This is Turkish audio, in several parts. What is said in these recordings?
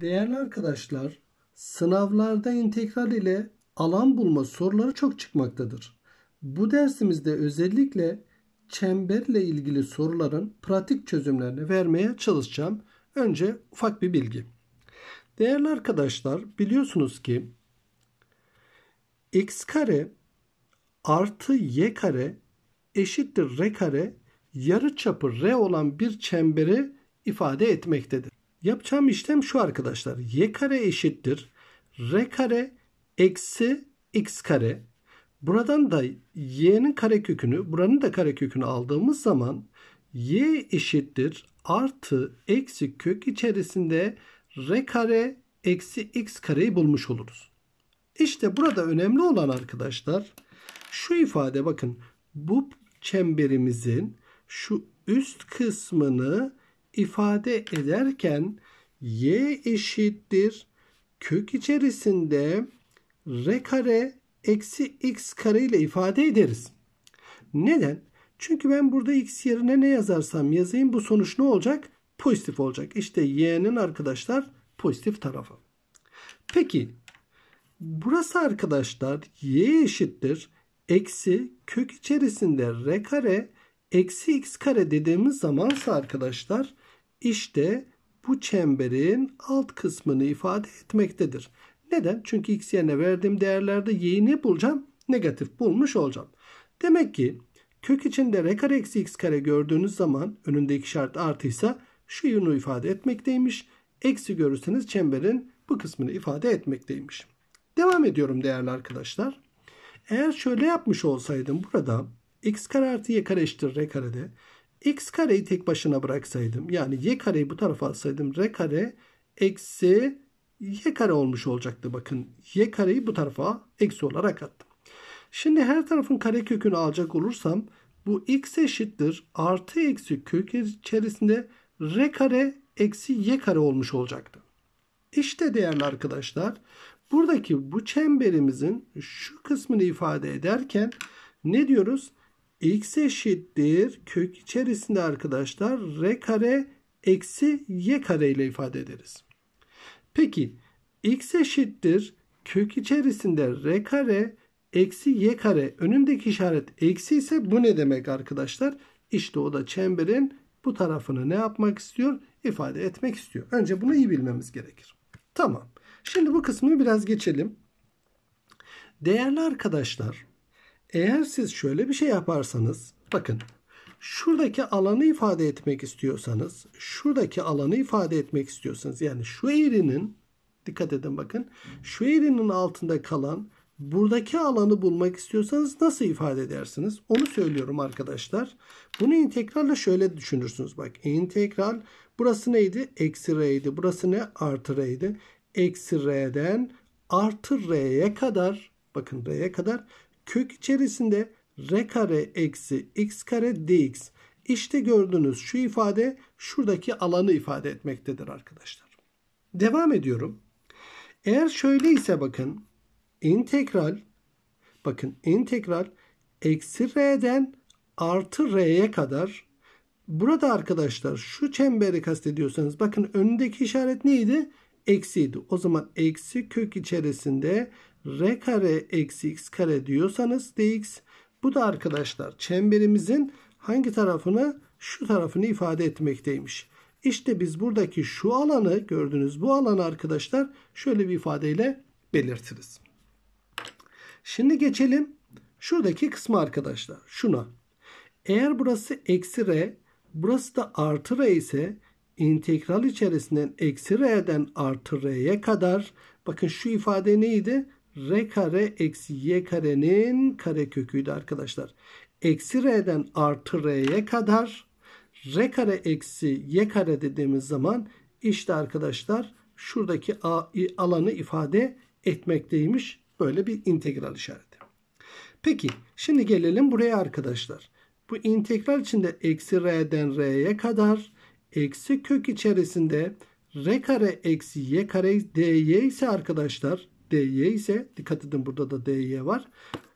Değerli arkadaşlar, sınavlarda integral ile alan bulma soruları çok çıkmaktadır. Bu dersimizde özellikle çemberle ilgili soruların pratik çözümlerini vermeye çalışacağım. Önce ufak bir bilgi. Değerli arkadaşlar, biliyorsunuz ki x kare artı y kare eşittir r kare yarı çapı r olan bir çemberi ifade etmektedir. Yapacağım işlem şu arkadaşlar. Y kare eşittir. R kare eksi x kare. Buradan da y'nin kare kökünü, buranın da kare kökünü aldığımız zaman y eşittir artı eksi kök içerisinde r kare eksi x kareyi bulmuş oluruz. İşte burada önemli olan arkadaşlar şu ifade bakın bu çemberimizin şu üst kısmını ifade ederken y eşittir kök içerisinde r kare eksi x kare ile ifade ederiz. Neden? Çünkü ben burada x yerine ne yazarsam yazayım bu sonuç ne olacak? Pozitif olacak. İşte y'nin arkadaşlar pozitif tarafı. Peki burası arkadaşlar y eşittir eksi kök içerisinde r kare eksi x kare dediğimiz zamansa arkadaşlar işte bu çemberin alt kısmını ifade etmektedir. Neden? Çünkü x yne verdiğim değerlerde y'yi ne bulacağım? Negatif bulmuş olacağım. Demek ki kök içinde r kare eksi x kare gördüğünüz zaman önünde şart artıysa şu yunu ifade etmekteymiş. Eksi görürseniz çemberin bu kısmını ifade etmekteymiş. Devam ediyorum değerli arkadaşlar. Eğer şöyle yapmış olsaydım burada x kare artı y kare eşittir r karede x kareyi tek başına bıraksaydım yani y kareyi bu tarafa alsaydım r kare eksi y kare olmuş olacaktı bakın. y kareyi bu tarafa eksi olarak attım. Şimdi her tarafın kare kökünü alacak olursam bu x eşittir artı eksi kök içerisinde r kare eksi y kare olmuş olacaktı. İşte değerli arkadaşlar buradaki bu çemberimizin şu kısmını ifade ederken ne diyoruz? x eşittir kök içerisinde arkadaşlar r kare eksi y kare ile ifade ederiz. Peki x eşittir kök içerisinde r kare eksi y kare önündeki işaret eksi ise bu ne demek arkadaşlar? İşte o da çemberin bu tarafını ne yapmak istiyor? ifade etmek istiyor. Önce bunu iyi bilmemiz gerekir. Tamam. Şimdi bu kısmını biraz geçelim. Değerli arkadaşlar eğer siz şöyle bir şey yaparsanız bakın şuradaki alanı ifade etmek istiyorsanız şuradaki alanı ifade etmek istiyorsanız yani şu eğrinin dikkat edin bakın şu eğrinin altında kalan buradaki alanı bulmak istiyorsanız nasıl ifade edersiniz? Onu söylüyorum arkadaşlar. Bunu integralle şöyle düşünürsünüz. Bak integral burası neydi? Eksi r'ydi. Burası ne? Artı r'ydi. Eksi r'den artı r'ye kadar bakın r'ye kadar Kök içerisinde r kare eksi x kare dx. İşte gördüğünüz şu ifade şuradaki alanı ifade etmektedir arkadaşlar. Devam ediyorum. Eğer şöyle ise bakın integral bakın integral eksi r'den artı r'ye kadar burada arkadaşlar şu çemberi kastediyorsanız bakın önündeki işaret neydi? Eksiydi. O zaman eksi kök içerisinde r kare eksi x kare diyorsanız dx bu da arkadaşlar çemberimizin hangi tarafını şu tarafını ifade etmekteymiş. İşte biz buradaki şu alanı gördüğünüz bu alanı arkadaşlar şöyle bir ifadeyle belirtiriz. Şimdi geçelim şuradaki kısmı arkadaşlar. Şuna. Eğer burası eksi r, burası da artı r ise integral içerisinden eksi r'den artı r'ye kadar bakın şu ifade neydi? r kare eksi y karenin kare köküydü arkadaşlar. Eksi r'den artı r'ye kadar r kare eksi y kare dediğimiz zaman işte arkadaşlar şuradaki alanı ifade etmekteymiş. Böyle bir integral işareti. Peki şimdi gelelim buraya arkadaşlar. Bu integral içinde eksi r'den r'ye kadar eksi kök içerisinde r kare eksi y kare dy ise arkadaşlar DY ise dikkat edin burada da DY var.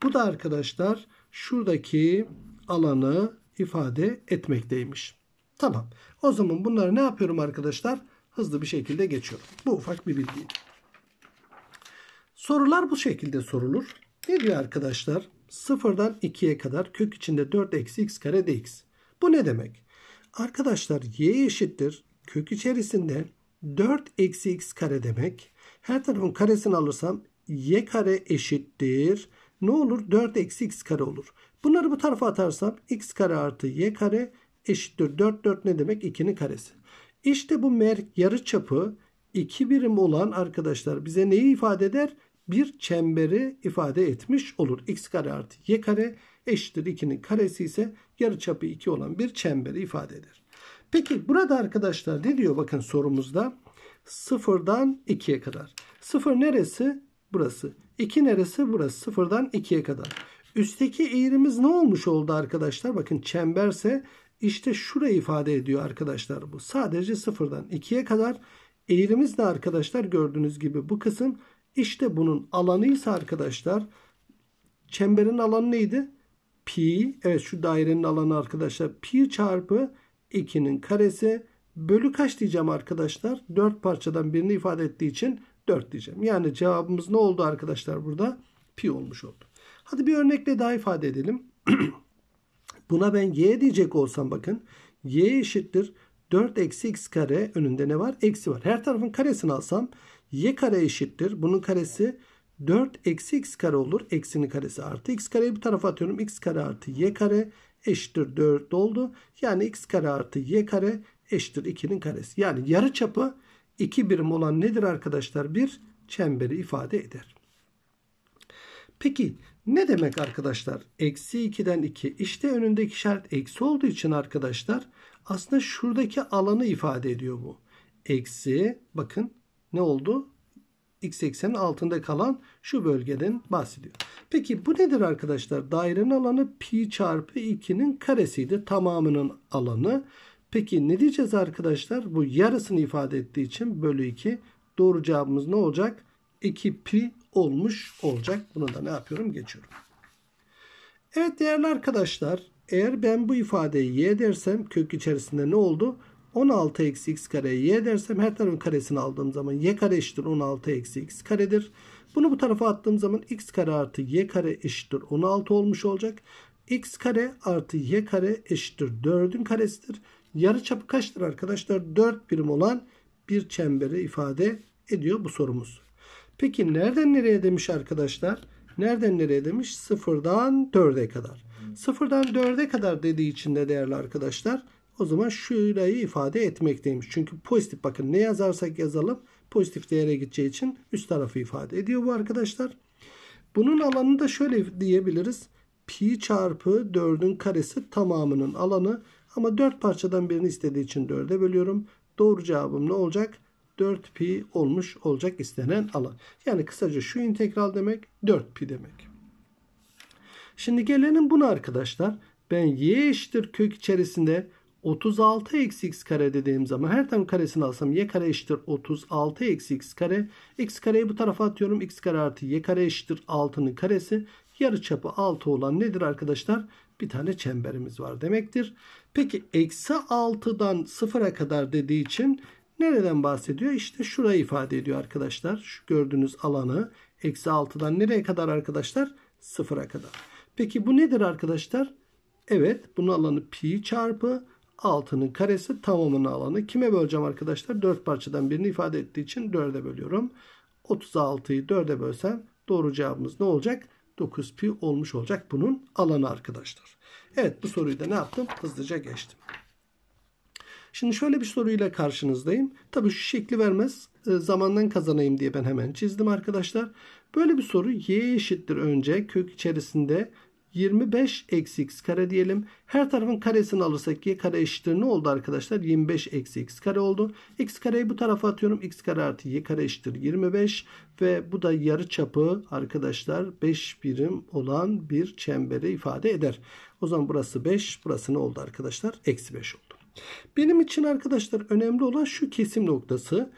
Bu da arkadaşlar şuradaki alanı ifade etmekteymiş. Tamam. O zaman bunları ne yapıyorum arkadaşlar? Hızlı bir şekilde geçiyorum. Bu ufak bir bilgi. Sorular bu şekilde sorulur. Ne diyor arkadaşlar? Sıfırdan 2'ye kadar kök içinde 4 eksi x kare dx. Bu ne demek? Arkadaşlar y eşittir. Kök içerisinde 4 eksi x kare demek. Her tarafın karesini alırsam y kare eşittir. Ne olur? 4 eksi x kare olur. Bunları bu tarafa atarsam x kare artı y kare eşittir. 4 4 ne demek? 2'nin karesi. İşte bu mer yarı çapı 2 birim olan arkadaşlar bize neyi ifade eder? Bir çemberi ifade etmiş olur. x kare artı y kare eşittir 2'nin karesi ise yarı çapı 2 olan bir çemberi ifade eder. Peki burada arkadaşlar ne diyor bakın sorumuzda? Sıfırdan 2'ye kadar. Sıfır neresi? Burası. 2 neresi? Burası. Sıfırdan 2'ye kadar. Üstteki eğrimiz ne olmuş oldu arkadaşlar? Bakın çemberse işte şurayı ifade ediyor arkadaşlar bu. Sadece sıfırdan 2'ye kadar eğrimiz de arkadaşlar gördüğünüz gibi bu kısım işte bunun alanı ise arkadaşlar çemberin alanı neydi? Pi. Evet şu dairenin alanı arkadaşlar pi çarpı 2'nin karesi Bölü kaç diyeceğim arkadaşlar? 4 parçadan birini ifade ettiği için 4 diyeceğim. Yani cevabımız ne oldu arkadaşlar burada? Pi olmuş oldu. Hadi bir örnekle daha ifade edelim. Buna ben y diyecek olsam bakın. y eşittir 4 eksi x kare önünde ne var? Eksi var. Her tarafın karesini alsam y kare eşittir. Bunun karesi 4 eksi x kare olur. Eksinin karesi artı x kareyi bir tarafa atıyorum. x kare artı y kare eşittir 4 oldu. Yani x kare artı y kare eşittir 2'nin karesi. Yani yarı çapı 2 birim olan nedir arkadaşlar? Bir çemberi ifade eder. Peki ne demek arkadaşlar? Eksi 2'den 2. İşte önündeki işaret eksi olduğu için arkadaşlar aslında şuradaki alanı ifade ediyor bu. Eksi bakın ne oldu? x eksenin altında kalan şu bölgeden bahsediyor. Peki bu nedir arkadaşlar? Dairenin alanı pi çarpı 2'nin karesiydi. Tamamının alanı. Peki ne diyeceğiz arkadaşlar? Bu yarısını ifade ettiği için bölü 2 doğru cevabımız ne olacak? 2 pi olmuş olacak. Bunu da ne yapıyorum? Geçiyorum. Evet değerli arkadaşlar eğer ben bu ifadeyi y dersem kök içerisinde ne oldu? 16 eksi x kare y dersem her tarafın karesini aldığım zaman y kare eşittir 16 eksi x karedir. Bunu bu tarafa attığım zaman x kare artı y kare eşittir 16 olmuş olacak. x kare artı y kare eşittir 4'ün karesidir yarı çapı kaçtır arkadaşlar? 4 birim olan bir çemberi ifade ediyor bu sorumuz. Peki nereden nereye demiş arkadaşlar? Nereden nereye demiş? Sıfırdan 4'e kadar. Sıfırdan 4'e kadar dediği için de değerli arkadaşlar o zaman şurayı ifade etmekteymiş. Çünkü pozitif bakın ne yazarsak yazalım pozitif değere gideceği için üst tarafı ifade ediyor bu arkadaşlar. Bunun alanını da şöyle diyebiliriz. Pi çarpı 4'ün karesi tamamının alanı ama 4 parçadan birini istediği için 4'e bölüyorum. Doğru cevabım ne olacak? 4 pi olmuş olacak istenen alan. Yani kısaca şu integral demek 4 pi demek. Şimdi gelelim buna arkadaşlar. Ben y eşittir kök içerisinde 36 eksi x kare dediğim zaman her tam karesini alsam y kare eşittir 36 eksi x kare. x kareyi bu tarafa atıyorum. x kare artı y kare eşittir 6'nın karesi. Yarı çapı 6 olan nedir arkadaşlar? bir tane çemberimiz var demektir. Peki eksi 6'dan 0'a kadar dediği için nereden bahsediyor? İşte şurayı ifade ediyor arkadaşlar. Şu gördüğünüz alanı eksi 6'dan nereye kadar arkadaşlar? 0'a kadar. Peki bu nedir arkadaşlar? Evet bunun alanı pi çarpı 6'nın karesi tamamının alanı. Kime böleceğim arkadaşlar? 4 parçadan birini ifade ettiği için 4'e bölüyorum. 36'yı 4'e bölsem doğru cevabımız ne olacak? 9 pi olmuş olacak bunun alanı arkadaşlar. Evet bu soruyu da ne yaptım? Hızlıca geçtim. Şimdi şöyle bir soruyla karşınızdayım. Tabii şu şekli vermez. E, zamandan kazanayım diye ben hemen çizdim arkadaşlar. Böyle bir soru y eşittir önce kök içerisinde 25 eksi x kare diyelim. Her tarafın karesini alırsak ki kare eşittir ne oldu arkadaşlar? 25 eksi x kare oldu. x kareyi bu tarafa atıyorum. x kare artı y kare eşittir 25 ve bu da yarı çapı arkadaşlar 5 birim olan bir çemberi ifade eder. O zaman burası 5 burası ne oldu arkadaşlar? Eksi 5 oldu. Benim için arkadaşlar önemli olan şu kesim noktası.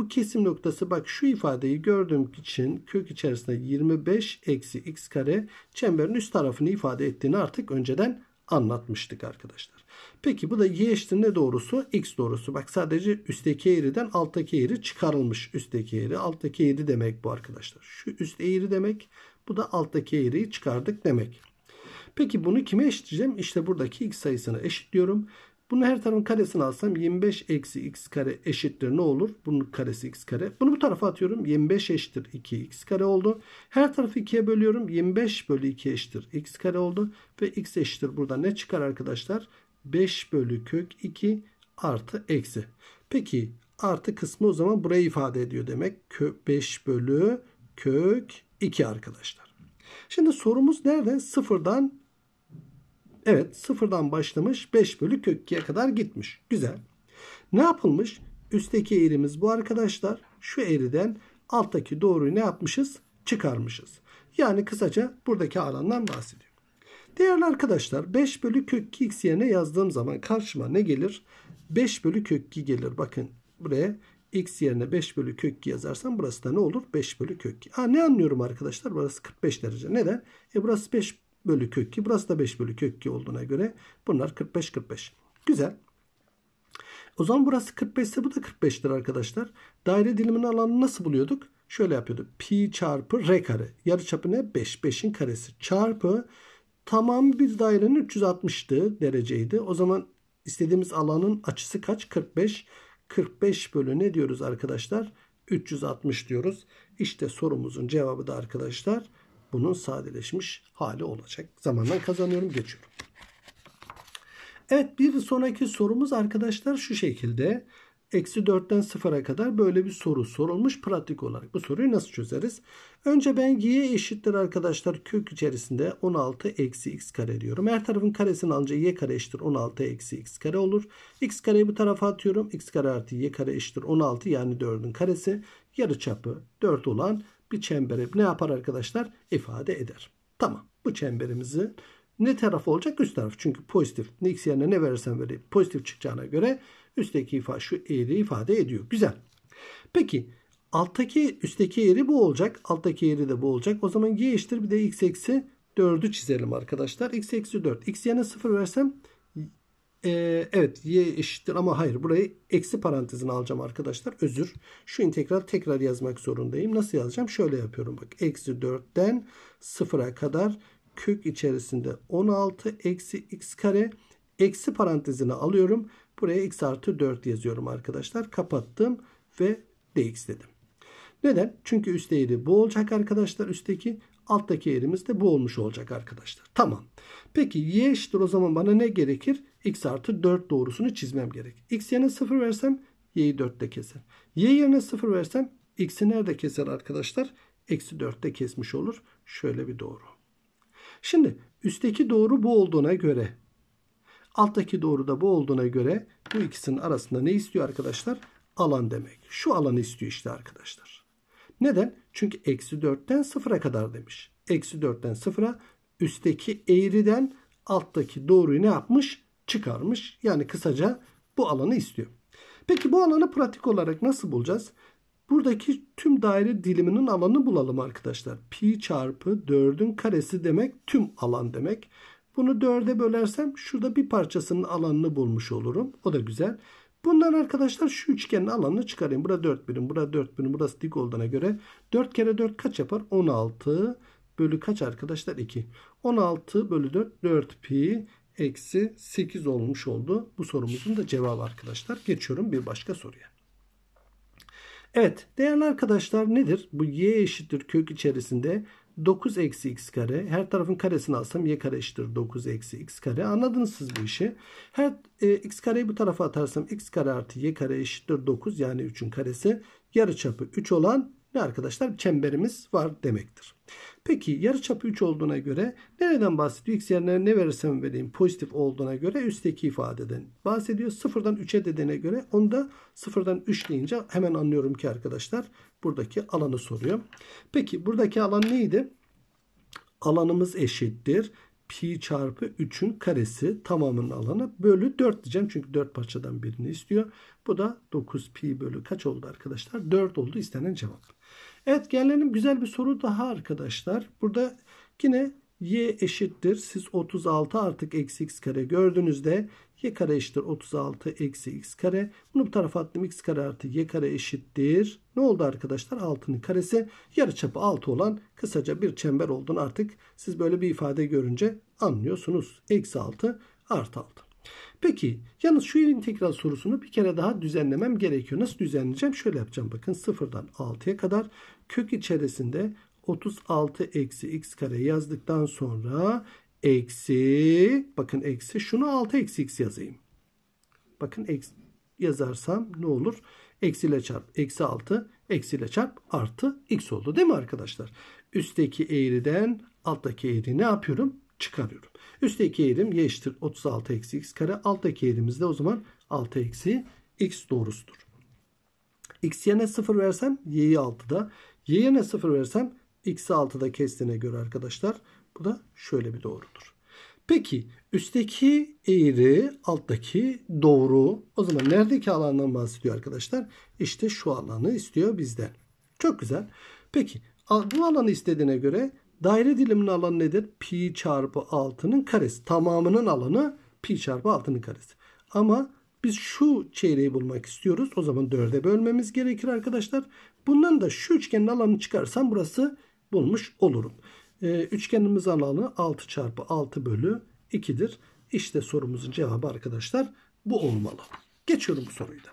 Bu kesim noktası bak şu ifadeyi gördüğüm için kök içerisinde 25 eksi x kare çemberin üst tarafını ifade ettiğini artık önceden anlatmıştık arkadaşlar. Peki bu da y eşittir ne doğrusu? X doğrusu. Bak sadece üstteki eğriden alttaki eğri çıkarılmış. Üstteki eğri alttaki eğri demek bu arkadaşlar. Şu üst eğri demek. Bu da alttaki eğriyi çıkardık demek. Peki bunu kime eşitleyeceğim? İşte buradaki x sayısını eşitliyorum. Bunu her tarafın karesini alsam 25 eksi x kare eşittir ne olur? Bunun karesi x kare. Bunu bu tarafa atıyorum. 25 eşittir 2x kare oldu. Her tarafı 2'ye bölüyorum. 25 bölü 2 eşittir x kare oldu. Ve x eşittir burada ne çıkar arkadaşlar? 5 bölü kök 2 artı eksi. Peki artı kısmı o zaman burayı ifade ediyor demek. Kö 5 bölü kök 2 arkadaşlar. Şimdi sorumuz nerede? Sıfırdan Evet sıfırdan başlamış 5 bölü kök 2'ye kadar gitmiş. Güzel. Ne yapılmış? Üstteki eğrimiz bu arkadaşlar. Şu eğriden alttaki doğruyu ne yapmışız? Çıkarmışız. Yani kısaca buradaki alandan bahsediyorum. Değerli arkadaşlar 5 bölü kök 2 x yerine yazdığım zaman karşıma ne gelir? 5 bölü kök 2 gelir. Bakın buraya x yerine 5 bölü kök 2 yazarsam burası da ne olur? 5 bölü kök 2. Aa, ne anlıyorum arkadaşlar? Burası 45 derece. Neden? E burası 5 bölü kök 2. Burası da 5 bölü kök 2 olduğuna göre bunlar 45 45. Güzel. O zaman burası 45 ise bu da 45'tir arkadaşlar. Daire diliminin alanını nasıl buluyorduk? Şöyle yapıyorduk. Pi çarpı r kare. Yarı çapı ne? 5. 5'in karesi çarpı tamam bir dairenin 360'tı dereceydi. O zaman istediğimiz alanın açısı kaç? 45. 45 bölü ne diyoruz arkadaşlar? 360 diyoruz. İşte sorumuzun cevabı da arkadaşlar bunun sadeleşmiş hali olacak. Zamandan kazanıyorum geçiyorum. Evet bir sonraki sorumuz arkadaşlar şu şekilde. Eksi 4'ten 0'a kadar böyle bir soru sorulmuş. Pratik olarak bu soruyu nasıl çözeriz? Önce ben y eşittir arkadaşlar kök içerisinde 16 eksi x kare diyorum. Her tarafın karesini alınca y kare eşittir 16 eksi x kare olur. x kareyi bu tarafa atıyorum. x kare artı y kare eşittir 16 yani 4'ün karesi. Yarı çapı 4 olan bir çembere ne yapar arkadaşlar? İfade eder. Tamam. Bu çemberimizi ne tarafı olacak? Üst taraf. Çünkü pozitif. X yerine ne verirsen vereyim pozitif çıkacağına göre üstteki ifade şu eğri ifade ediyor. Güzel. Peki alttaki üstteki eğri bu olacak. Alttaki eğri de bu olacak. O zaman y eşittir bir de x eksi 4'ü çizelim arkadaşlar. x eksi 4. x yerine 0 versem e, evet y eşittir ama hayır burayı eksi parantezin alacağım arkadaşlar. Özür. Şu integral tekrar yazmak zorundayım. Nasıl yazacağım? Şöyle yapıyorum bak. Eksi 4'ten 0'a kadar kök içerisinde 16 eksi x kare eksi parantezine alıyorum. Buraya x artı 4 yazıyorum arkadaşlar. Kapattım ve dx dedim. Neden? Çünkü üst eğri bu olacak arkadaşlar. Üstteki alttaki eğrimiz de bu olmuş olacak arkadaşlar. Tamam. Peki y eşittir o zaman bana ne gerekir? x artı 4 doğrusunu çizmem gerek. x yerine 0 versem y'yi 4'te keser. y yerine 0 versem x'i nerede keser arkadaşlar? Eksi 4'te kesmiş olur. Şöyle bir doğru. Şimdi üstteki doğru bu olduğuna göre alttaki doğru da bu olduğuna göre bu ikisinin arasında ne istiyor arkadaşlar? Alan demek. Şu alanı istiyor işte arkadaşlar. Neden? Çünkü eksi 4'ten 0'a kadar demiş. Eksi 4'ten 0'a üstteki eğriden alttaki doğruyu ne yapmış? çıkarmış. Yani kısaca bu alanı istiyor. Peki bu alanı pratik olarak nasıl bulacağız? Buradaki tüm daire diliminin alanı bulalım arkadaşlar. Pi çarpı 4'ün karesi demek tüm alan demek. Bunu 4'e bölersem şurada bir parçasının alanını bulmuş olurum. O da güzel. Bundan arkadaşlar şu üçgenin alanını çıkarayım. Burada 4 birim, burada 4 birim, burası dik olduğuna göre 4 kere 4 kaç yapar? 16 bölü kaç arkadaşlar? 2. 16 bölü 4, 4 pi eksi 8 olmuş oldu. Bu sorumuzun da cevabı arkadaşlar. Geçiyorum bir başka soruya. Evet değerli arkadaşlar nedir? Bu y eşittir kök içerisinde 9 eksi x kare. Her tarafın karesini alsam y kare eşittir 9 eksi x kare. Anladınız siz bu işi. Her e, x kareyi bu tarafa atarsam x kare artı y kare eşittir 9 yani 3'ün karesi. Yarı çapı 3 olan ne arkadaşlar? Çemberimiz var demektir. Peki yarıçapı 3 olduğuna göre nereden bahsediyor? X yerine ne verirsem vereyim pozitif olduğuna göre üstteki ifadeden bahsediyor. Sıfırdan 3'e dediğine göre onda sıfırdan 3 deyince hemen anlıyorum ki arkadaşlar buradaki alanı soruyor. Peki buradaki alan neydi? Alanımız eşittir pi çarpı 3'ün karesi tamamının alanı bölü 4 diyeceğim. Çünkü 4 parçadan birini istiyor. Bu da 9 pi bölü kaç oldu arkadaşlar? 4 oldu istenen cevap. Evet gelelim güzel bir soru daha arkadaşlar. Burada yine y eşittir. Siz 36 artık eksi x kare gördüğünüzde y kare eşittir 36 eksi x kare. Bunu bu tarafa attım. x kare artı y kare eşittir. Ne oldu arkadaşlar? 6'nın karesi yarıçapı 6 olan kısaca bir çember olduğunu artık siz böyle bir ifade görünce anlıyorsunuz. Eksi 6 artı 6. Peki yalnız şu integral sorusunu bir kere daha düzenlemem gerekiyor. Nasıl düzenleyeceğim? Şöyle yapacağım bakın sıfırdan 6'ya kadar kök içerisinde 36 eksi x kare yazdıktan sonra eksi bakın eksi şunu 6 eksi x yazayım. Bakın eksi yazarsam ne olur? Eksiyle çarp eksi 6 eksiyle çarp artı x oldu değil mi arkadaşlar? Üstteki eğriden alttaki eğri ne yapıyorum? çıkarıyorum. Üstteki eğrim y eşittir 36 eksi x kare. Alttaki eğrimiz de o zaman 6 eksi x doğrusudur. x yerine 0 versem y'yi 6'da. Y yerine 0 versem x'i 6'da kestiğine göre arkadaşlar bu da şöyle bir doğrudur. Peki üstteki eğri alttaki doğru. O zaman neredeki alandan bahsediyor arkadaşlar? İşte şu alanı istiyor bizden. Çok güzel. Peki bu alanı istediğine göre Daire diliminin alanı nedir? Pi çarpı 6'nın karesi. Tamamının alanı pi çarpı 6'nın karesi. Ama biz şu çeyreği bulmak istiyoruz. O zaman 4'e bölmemiz gerekir arkadaşlar. Bundan da şu üçgenin alanını çıkarsam burası bulmuş olurum. Ee, üçgenimiz alanı 6 çarpı 6 bölü 2'dir. İşte sorumuzun cevabı arkadaşlar bu olmalı. Geçiyorum bu soruyu da.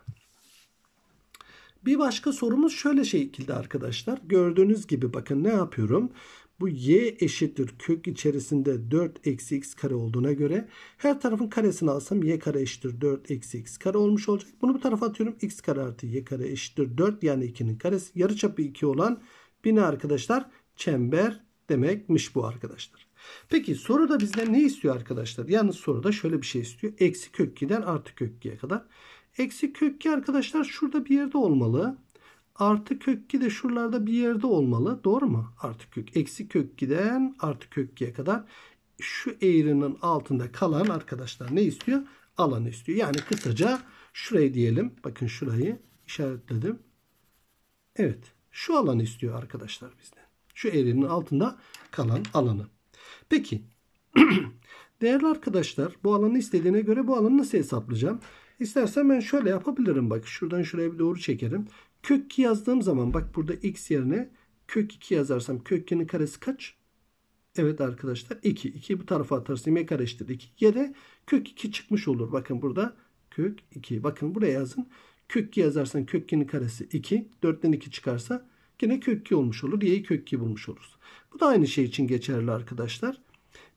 Bir başka sorumuz şöyle şekilde arkadaşlar. Gördüğünüz gibi bakın ne yapıyorum. Bu y eşittir kök içerisinde 4 eksi x kare olduğuna göre her tarafın karesini alsam y kare eşittir 4 eksi x kare olmuş olacak. Bunu bu tarafa atıyorum. x kare artı y kare eşittir 4 yani 2'nin karesi. Yarıçapı 2 olan bina arkadaşlar çember demekmiş bu arkadaşlar. Peki soruda bizden ne istiyor arkadaşlar? Yani soruda şöyle bir şey istiyor. Eksi kök 2'den artı kök 2'ye kadar. Eksi kök 2 arkadaşlar şurada bir yerde olmalı artı kök 2 de şuralarda bir yerde olmalı. Doğru mu? Artı kök. Eksi kök 2'den artı kök 2'ye kadar şu eğrinin altında kalan arkadaşlar ne istiyor? Alanı istiyor. Yani kısaca şurayı diyelim. Bakın şurayı işaretledim. Evet. Şu alanı istiyor arkadaşlar bizden. Şu eğrinin altında kalan alanı. Peki. Değerli arkadaşlar bu alanı istediğine göre bu alanı nasıl hesaplayacağım? İstersen ben şöyle yapabilirim. Bak şuradan şuraya bir doğru çekerim. Kök 2 yazdığım zaman bak burada x yerine kök 2 yazarsam kök 2'nin karesi kaç? Evet arkadaşlar 2. 2 bu tarafa atarsam y kare eşittir 2. Y de kök 2 çıkmış olur. Bakın burada kök 2. Bakın buraya yazın. Kök 2 yazarsan kök 2'nin karesi 2. 4'ten 2 çıkarsa yine kök 2 olmuş olur. Y'yi kök 2 bulmuş oluruz. Bu da aynı şey için geçerli arkadaşlar.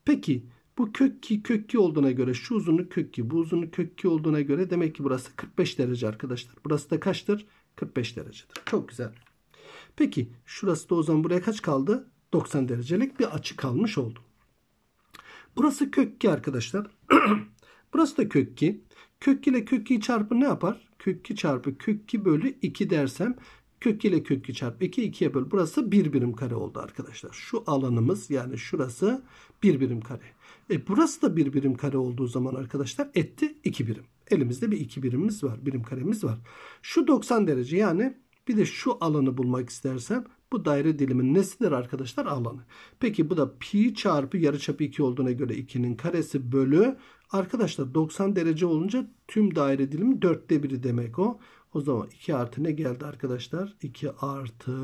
Peki bu kök 2 kök 2 olduğuna göre şu uzunluk kök 2 bu uzunluk kök 2 olduğuna göre demek ki burası 45 derece arkadaşlar. Burası da kaçtır? 45 derecedir. Çok güzel. Peki şurası da o zaman buraya kaç kaldı? 90 derecelik bir açı kalmış oldu. Burası kök 2 arkadaşlar. Burası da kök 2. Kök 2 ile kök 2 çarpı ne yapar? Kök 2 çarpı kök 2 bölü 2 dersem kök 2 ile kök 2 çarpı 2 2'ye böl. Burası 1 birim kare oldu arkadaşlar. Şu alanımız yani şurası 1 birim kare. E burası da 1 birim kare olduğu zaman arkadaşlar etti 2 birim elimizde bir iki birimimiz var. Birim karemiz var. Şu 90 derece yani bir de şu alanı bulmak istersem bu daire dilimin nesidir arkadaşlar? Alanı. Peki bu da pi çarpı yarıçapı 2 olduğuna göre 2'nin karesi bölü arkadaşlar 90 derece olunca tüm daire dilimi 4'te 1'i demek o. O zaman 2 artı ne geldi arkadaşlar? 2 artı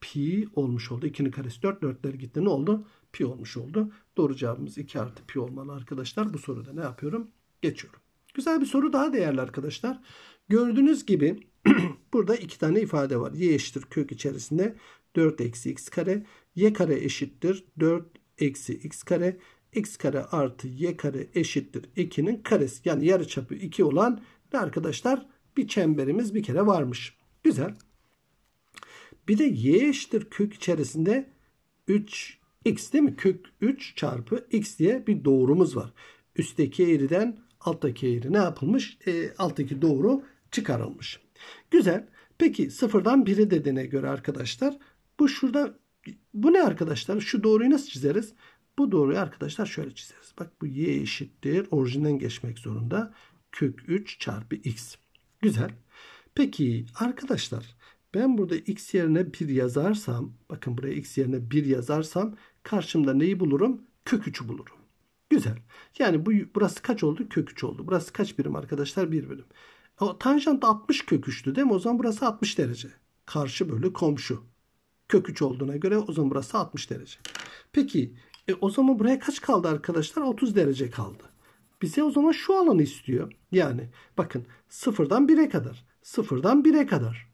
pi olmuş oldu. 2'nin karesi 4, 4'ler gitti. Ne oldu? Pi olmuş oldu. Doğru cevabımız 2 artı pi olmalı arkadaşlar. Bu soruda ne yapıyorum? Geçiyorum. Güzel bir soru daha değerli arkadaşlar. Gördüğünüz gibi burada iki tane ifade var. Y eşittir kök içerisinde 4 eksi x kare. Y kare eşittir 4 eksi x kare. X kare artı y kare eşittir 2'nin karesi. Yani yarıçapı 2 olan ne arkadaşlar? Bir çemberimiz bir kere varmış. Güzel. Bir de y eşittir kök içerisinde 3 x değil mi? Kök 3 çarpı x diye bir doğrumuz var. Üstteki eğriden alttaki eğri ne yapılmış? E, alttaki doğru çıkarılmış. Güzel. Peki sıfırdan biri dediğine göre arkadaşlar bu şurada bu ne arkadaşlar? Şu doğruyu nasıl çizeriz? Bu doğruyu arkadaşlar şöyle çizeriz. Bak bu y eşittir. Orijinden geçmek zorunda. Kök 3 çarpı x. Güzel. Peki arkadaşlar ben burada x yerine 1 yazarsam bakın buraya x yerine 1 yazarsam karşımda neyi bulurum? Kök 3'ü bulurum. Güzel. Yani bu burası kaç oldu? Kök 3 oldu. Burası kaç birim arkadaşlar? 1 birim. O tanjant 60 kök 3'tü değil mi? O zaman burası 60 derece. Karşı bölü komşu. Kök 3 olduğuna göre o zaman burası 60 derece. Peki e, o zaman buraya kaç kaldı arkadaşlar? 30 derece kaldı. Bize o zaman şu alanı istiyor. Yani bakın sıfırdan 1'e kadar. Sıfırdan 1'e kadar.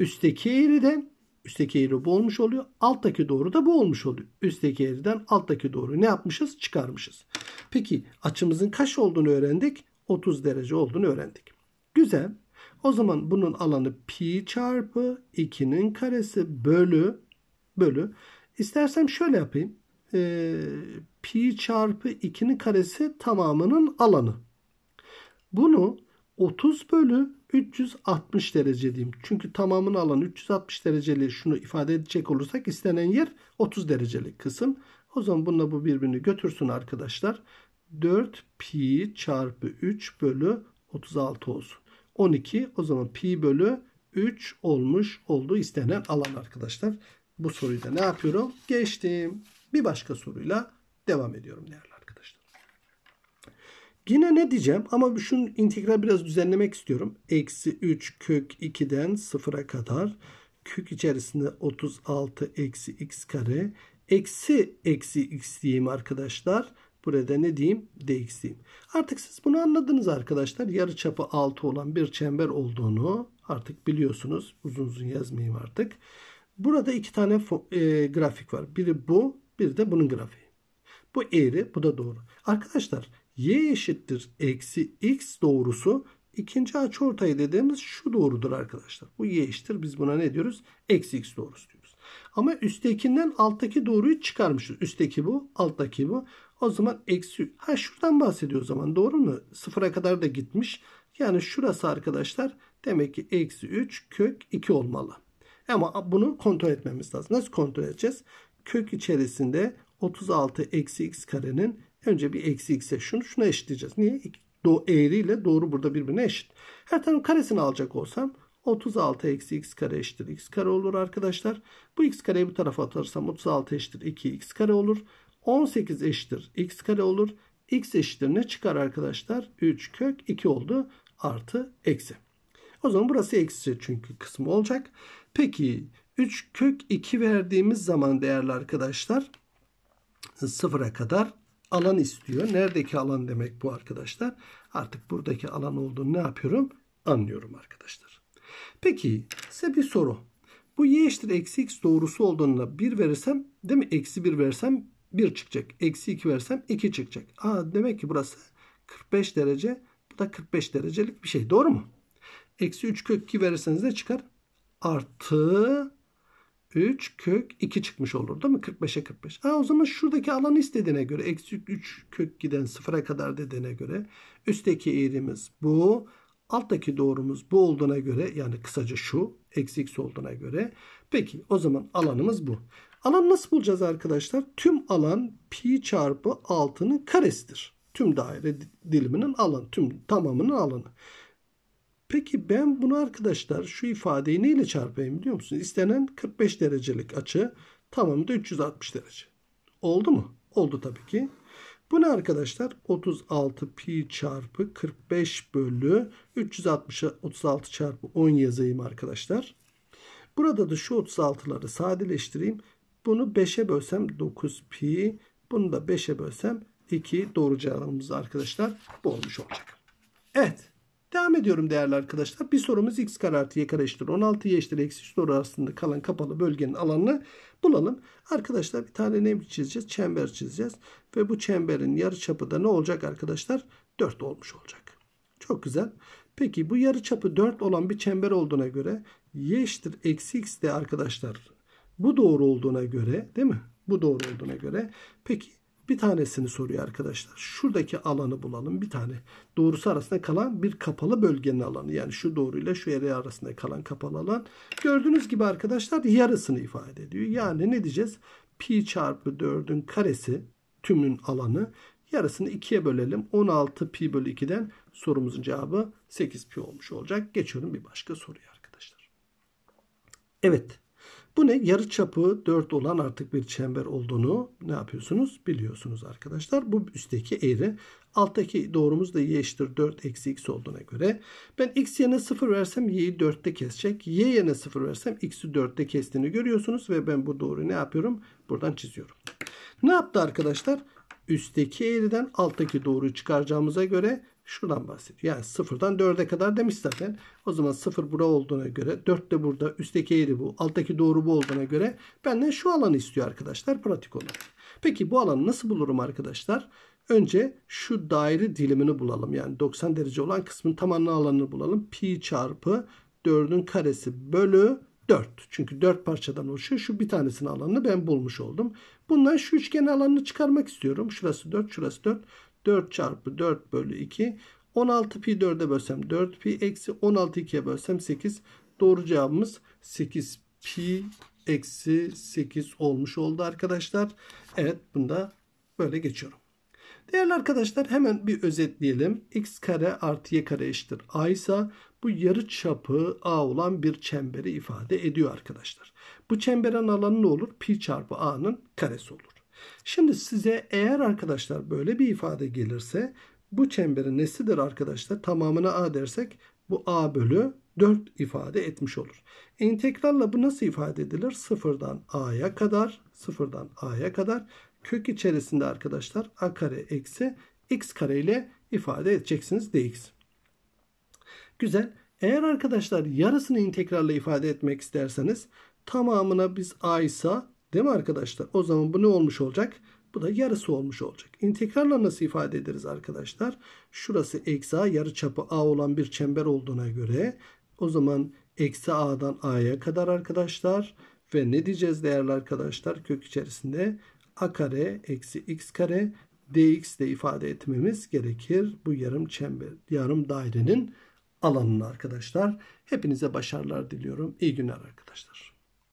Üstteki eğriden Üstteki eğri bu olmuş oluyor. Alttaki doğru da bu olmuş oluyor. Üstteki eğriden alttaki doğru ne yapmışız? Çıkarmışız. Peki açımızın kaç olduğunu öğrendik? 30 derece olduğunu öğrendik. Güzel. O zaman bunun alanı pi çarpı 2'nin karesi bölü bölü. İstersem şöyle yapayım. E, pi çarpı 2'nin karesi tamamının alanı. Bunu 30 bölü 360 derece diyeyim. Çünkü tamamını alan 360 dereceli şunu ifade edecek olursak istenen yer 30 derecelik kısım. O zaman bununla bu birbirini götürsün arkadaşlar. 4 pi çarpı 3 bölü 36 olsun. 12 o zaman pi bölü 3 olmuş oldu istenen alan arkadaşlar. Bu soruyu da ne yapıyorum? Geçtim. Bir başka soruyla devam ediyorum değerli. Yine ne diyeceğim ama şunu integral biraz düzenlemek istiyorum. Eksi 3 kök 2'den 0'a kadar kök içerisinde 36 eksi x kare eksi eksi x diyeyim arkadaşlar. Burada ne diyeyim? dx diyeyim. Artık siz bunu anladınız arkadaşlar. Yarı çapı 6 olan bir çember olduğunu artık biliyorsunuz. Uzun uzun yazmayayım artık. Burada iki tane e, grafik var. Biri bu, biri de bunun grafiği. Bu eğri, bu da doğru. Arkadaşlar y eşittir eksi x doğrusu ikinci açıortay dediğimiz şu doğrudur arkadaşlar. Bu y eşittir. Biz buna ne diyoruz? Eksi x doğrusu diyoruz. Ama üsttekinden alttaki doğruyu çıkarmışız. Üstteki bu, alttaki bu. O zaman eksi ha şuradan bahsediyor o zaman doğru mu? Sıfıra kadar da gitmiş. Yani şurası arkadaşlar demek ki eksi 3 kök 2 olmalı. Ama bunu kontrol etmemiz lazım. Nasıl kontrol edeceğiz? Kök içerisinde 36 eksi x karenin Önce bir eksi x'e şunu şuna eşitleyeceğz. Niye? Do, eğri ile doğru burada birbirine eşit. Her tarafın karesini alacak olsam 36 eksi x kare eşittir x kare olur arkadaşlar. Bu x kareyi bu tarafa atarsam 36 eşittir 2 x kare olur. 18 eşittir x kare olur. x eşittir ne çıkar arkadaşlar? 3 kök 2 oldu artı eksi. O zaman burası eksi çünkü kısmı olacak. Peki 3 kök 2 verdiğimiz zaman değerli arkadaşlar sıfıra kadar alan istiyor. Neredeki alan demek bu arkadaşlar? Artık buradaki alan olduğunu ne yapıyorum? Anlıyorum arkadaşlar. Peki size bir soru. Bu y eşittir eksi x doğrusu olduğunda 1 verirsem değil mi? Eksi 1 versem 1 çıkacak. Eksi 2 versem 2 çıkacak. Aa, demek ki burası 45 derece. Bu da 45 derecelik bir şey. Doğru mu? Eksi 3 kök 2 verirseniz ne çıkar? Artı 3 kök 2 çıkmış olur değil mi? 45'e 45. Ha, o zaman şuradaki alanı istediğine göre eksi 3 kök giden sıfıra kadar dediğine göre üstteki eğrimiz bu. Alttaki doğrumuz bu olduğuna göre yani kısaca şu eksi x olduğuna göre. Peki o zaman alanımız bu. Alan nasıl bulacağız arkadaşlar? Tüm alan pi çarpı 6'nın karesidir. Tüm daire diliminin alanı, tüm tamamının alanı. Peki ben bunu arkadaşlar şu ifadeyi neyle çarpayım biliyor musunuz? İstenen 45 derecelik açı tamamı da 360 derece. Oldu mu? Oldu tabii ki. Bu ne arkadaşlar? 36 pi çarpı 45 bölü 360'a 36 çarpı 10 yazayım arkadaşlar. Burada da şu 36'ları sadeleştireyim. Bunu 5'e bölsem 9 pi. Bunu da 5'e bölsem 2 doğru cevabımız arkadaşlar bu olmuş olacak. Evet. Devam ediyorum değerli arkadaşlar. Bir sorumuz x kare artı y kare eşittir 16 y eşittir eksi 3 doğru arasında kalan kapalı bölgenin alanını bulalım. Arkadaşlar bir tane ne çizeceğiz? Çember çizeceğiz. Ve bu çemberin yarı çapı da ne olacak arkadaşlar? 4 olmuş olacak. Çok güzel. Peki bu yarı çapı 4 olan bir çember olduğuna göre y eşittir eksi x de arkadaşlar bu doğru olduğuna göre değil mi? Bu doğru olduğuna göre. Peki bir tanesini soruyor arkadaşlar. Şuradaki alanı bulalım bir tane. Doğrusu arasında kalan bir kapalı bölgenin alanı. Yani şu doğruyla şu yere arasında kalan kapalı alan. Gördüğünüz gibi arkadaşlar yarısını ifade ediyor. Yani ne diyeceğiz? Pi çarpı 4'ün karesi tümün alanı. Yarısını 2'ye bölelim. 16 pi bölü 2'den sorumuzun cevabı 8 pi olmuş olacak. Geçiyorum bir başka soruya arkadaşlar. Evet bu ne? Yarı çapı 4 olan artık bir çember olduğunu ne yapıyorsunuz? Biliyorsunuz arkadaşlar. Bu üstteki eğri. Alttaki doğrumuz da y eşittir 4 eksi x olduğuna göre. Ben x yerine 0 versem y'yi 4'te kesecek. Y yerine 0 versem x'i 4'te kestiğini görüyorsunuz. Ve ben bu doğruyu ne yapıyorum? Buradan çiziyorum. Ne yaptı arkadaşlar? Üstteki eğriden alttaki doğruyu çıkaracağımıza göre Şuradan bahsediyor. Yani sıfırdan dörde kadar demiş zaten. O zaman sıfır bura olduğuna göre dört de burada. Üstteki eğri bu. Alttaki doğru bu olduğuna göre benden şu alanı istiyor arkadaşlar pratik olarak. Peki bu alanı nasıl bulurum arkadaşlar? Önce şu daire dilimini bulalım. Yani 90 derece olan kısmın tamamının alanını bulalım. Pi çarpı 4'ün karesi bölü 4. Çünkü 4 parçadan oluşuyor. Şu bir tanesinin alanını ben bulmuş oldum. Bundan şu üçgen alanını çıkarmak istiyorum. Şurası 4, şurası 4. 4 çarpı 4 bölü 2. 16 pi 4'e bölsem 4 pi eksi 16 2'ye bölsem 8. Doğru cevabımız 8 pi eksi 8 olmuş oldu arkadaşlar. Evet bunda böyle geçiyorum. Değerli arkadaşlar hemen bir özetleyelim. x kare artı y kare eşittir a ise bu yarı çapı a olan bir çemberi ifade ediyor arkadaşlar. Bu çemberin alanı ne olur? Pi çarpı a'nın karesi olur. Şimdi size eğer arkadaşlar böyle bir ifade gelirse bu çemberin nesidir arkadaşlar? Tamamına a dersek bu a bölü 4 ifade etmiş olur. İntegralla bu nasıl ifade edilir? Sıfırdan a'ya kadar, sıfırdan a'ya kadar kök içerisinde arkadaşlar a kare eksi x kare ile ifade edeceksiniz dx. Güzel. Eğer arkadaşlar yarısını integralle ifade etmek isterseniz tamamına biz a ise Değil mi arkadaşlar? O zaman bu ne olmuş olacak? Bu da yarısı olmuş olacak. İntegralla nasıl ifade ederiz arkadaşlar? Şurası eksi a yarı çapı a olan bir çember olduğuna göre o zaman eksi a'dan a'ya kadar arkadaşlar ve ne diyeceğiz değerli arkadaşlar? Kök içerisinde a kare eksi x kare dx de ifade etmemiz gerekir. Bu yarım çember, yarım dairenin alanını arkadaşlar. Hepinize başarılar diliyorum. İyi günler arkadaşlar.